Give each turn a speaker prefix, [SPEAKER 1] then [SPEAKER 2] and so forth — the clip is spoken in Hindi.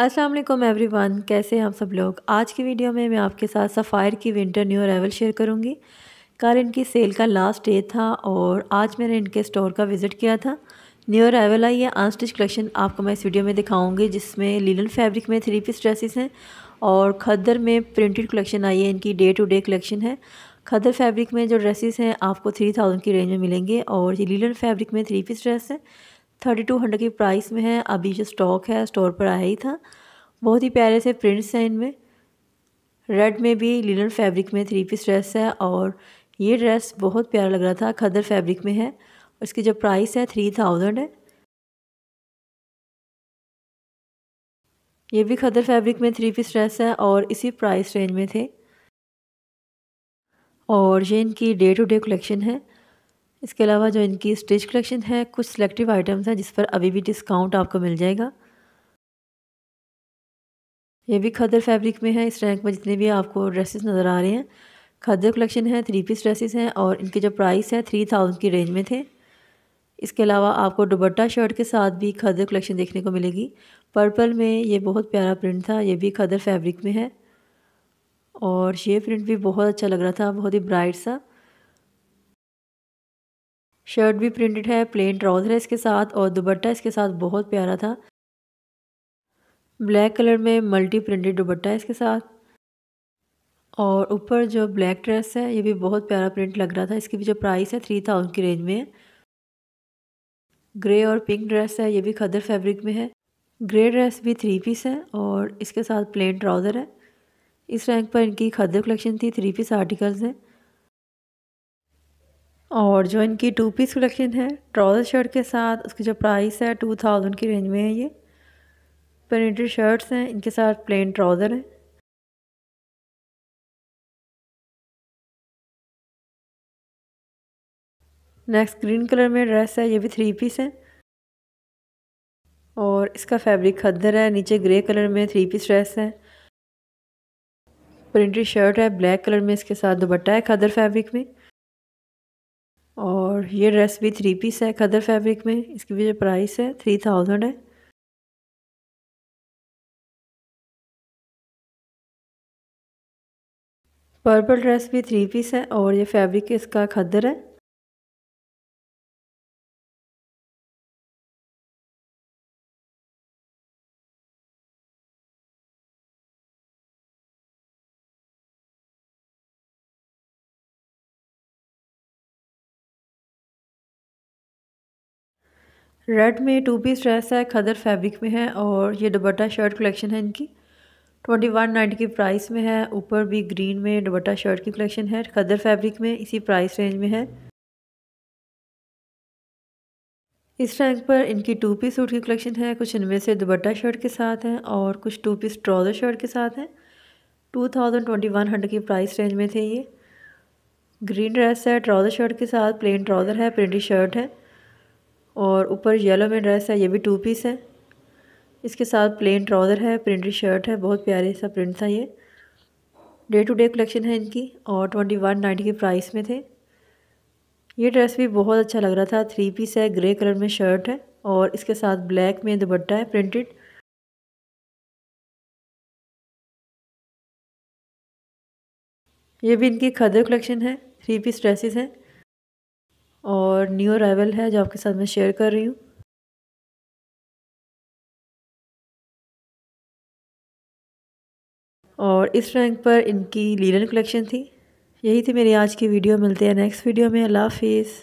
[SPEAKER 1] अस्सलाम वालेकुम एवरीवन कैसे हैं आप सब लोग आज की वीडियो में मैं आपके साथ सफ़ायर की विंटर न्यू अरावल शेयर करूंगी कल इनकी सेल का लास्ट डे था और आज मैंने इनके स्टोर का विज़िट किया था न्यू अरावल आई है अनस्टिच कलेक्शन आपको मैं इस वीडियो में दिखाऊंगी जिसमें लीलन फैब्रिक में थ्री पीस ड्रेसेस हैं और खद्दर में प्रिंटेड कलेक्शन आई है इनकी डे टू डे कलेक्शन है खदर फैब्रिक में जो ड्रेसेस हैं आपको थ्री थाउजेंड की रेंज में मिलेंगे और ये लीलन फैब्रिक में थ्री पीस ड्रेस हैं थर्टी टू हंड्रेड की प्राइस में है अभी जो स्टॉक है स्टोर पर आया ही था बहुत ही प्यारे से प्रिंट्स हैं इनमें रेड में भी लिनन फैब्रिक में थ्री पीस ड्रेस है और ये ड्रेस बहुत प्यारा लग रहा था खदर फैब्रिक में है इसकी जो प्राइस है थ्री थाउजेंड है ये भी खदर फैब्रिक में थ्री पीस ड्रेस है और इसी प्राइस रेंज में थे और ये इनकी डे टू डे कलेक्शन है इसके अलावा जो इनकी स्टिच कलेक्शन है कुछ सिलेक्टिव आइटम्स हैं जिस पर अभी भी डिस्काउंट आपको मिल जाएगा ये भी खदर फैब्रिक में है इस रैंक में जितने भी आपको ड्रेसेस नज़र आ रहे हैं खदर कलेक्शन है थ्री पीस ड्रेसेस हैं और इनके जो प्राइस है थ्री थाउजेंड की रेंज में थे इसके अलावा आपको दुबट्टा शर्ट के साथ भी खदर कलेक्शन देखने को मिलेगी पर्पल में ये बहुत प्यारा प्रिंट था ये भी खदर फैब्रिक में है और ये प्रिंट भी बहुत अच्छा लग रहा था बहुत ही ब्राइट सा शर्ट भी प्रिंटेड है प्लेन ट्राउज़र है इसके साथ और दुबट्टा इसके साथ बहुत प्यारा था ब्लैक कलर में मल्टी प्रिंटेड दुबट्टा है इसके साथ और ऊपर जो ब्लैक ड्रेस है ये भी बहुत प्यारा प्रिंट लग रहा था इसकी भी जो प्राइस है थ्री थाउजेंड की रेंज में है ग्रे और पिंक ड्रेस है ये भी खदर फैब्रिक में है ग्रे ड्रेस भी थ्री पीस है और इसके साथ प्लेन ट्राउज़र है इस रैंक पर इनकी खदर कलेक्शन थी थ्री पीस आर्टिकल्स हैं और जो इनकी टू पीस कलेक्शन है ट्राउज़र शर्ट के साथ उसकी जो प्राइस है टू थाउजेंड की रेंज में है ये प्रिंटेड
[SPEAKER 2] शर्ट्स हैं इनके साथ प्लेन ट्राउज़र हैं नेक्स्ट ग्रीन कलर में ड्रेस है ये भी थ्री पीस है और इसका फैब्रिक खद्दर है नीचे
[SPEAKER 1] ग्रे कलर में थ्री पीस ड्रेस है प्रिंटेड शर्ट है ब्लैक कलर में इसके साथ दुपट्टा है खद्दर फैब्रिक में और ये ड्रेस भी थ्री पीस
[SPEAKER 2] है खदर फैब्रिक में इसकी भी जो प्राइस है थ्री थाउजेंड है पर्पल ड्रेस भी थ्री पीस है और ये फैब्रिक इसका खदर है रेड में टू पीस ड्रेस है खदर फैब्रिक में है और ये दुबट्टा
[SPEAKER 1] शर्ट कलेक्शन है इनकी ट्वेंटी वन नाइन्टी की प्राइस में है ऊपर भी ग्रीन में दुबट्टा शर्ट की कलेक्शन है खदर फैब्रिक में इसी प्राइस रेंज में है इस रैंक पर इनकी टू पीस सूट की कलेक्शन है कुछ इनमें से दुबट्टा शर्ट के साथ हैं और कुछ टू पीस ट्राउज़र शर्ट के साथ हैं two thousand twenty one hundred की प्राइस रेंज में थे ये ग्रीन ड्रेस है ट्राउज़र शर्ट के साथ प्लेन ट्राउज़र है प्रिंटी शर्ट है और ऊपर येलो में ड्रेस है ये भी टू पीस है इसके साथ प्लेन ट्राउज़र है प्रिंटेड शर्ट है बहुत प्यारे सा प्रिंट था ये डे टू डे कलेक्शन है इनकी और ट्वेंटी वन नाइन्टी के प्राइस में थे ये ड्रेस भी बहुत अच्छा लग रहा था थ्री
[SPEAKER 2] पीस है ग्रे कलर में शर्ट है और इसके साथ ब्लैक में दुपट्टा है प्रिंटेड ये भी इनकी खदर कलेक्शन है थ्री पीस ड्रेसेस हैं और न्यू अराइवल है जो आपके साथ मैं शेयर कर रही हूँ और इस रैंक पर इनकी लीलन कलेक्शन थी यही थी मेरी आज की वीडियो मिलते हैं नेक्स्ट वीडियो में अल्लाह हाफिज़